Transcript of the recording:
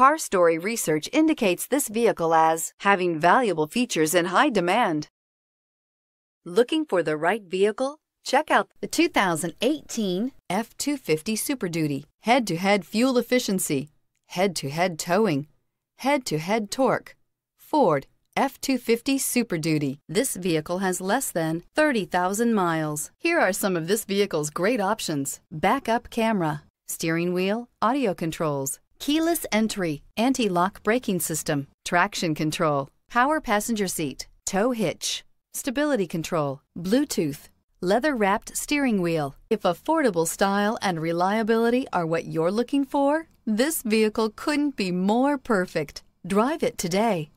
Car Story research indicates this vehicle as having valuable features in high demand. Looking for the right vehicle? Check out the 2018 F-250 Super Duty. Head-to-head -head fuel efficiency, head-to-head -to -head towing, head-to-head -to -head torque. Ford F-250 Super Duty. This vehicle has less than 30,000 miles. Here are some of this vehicle's great options. Backup camera, steering wheel, audio controls, keyless entry, anti-lock braking system, traction control, power passenger seat, tow hitch, stability control, Bluetooth, leather-wrapped steering wheel. If affordable style and reliability are what you're looking for, this vehicle couldn't be more perfect. Drive it today.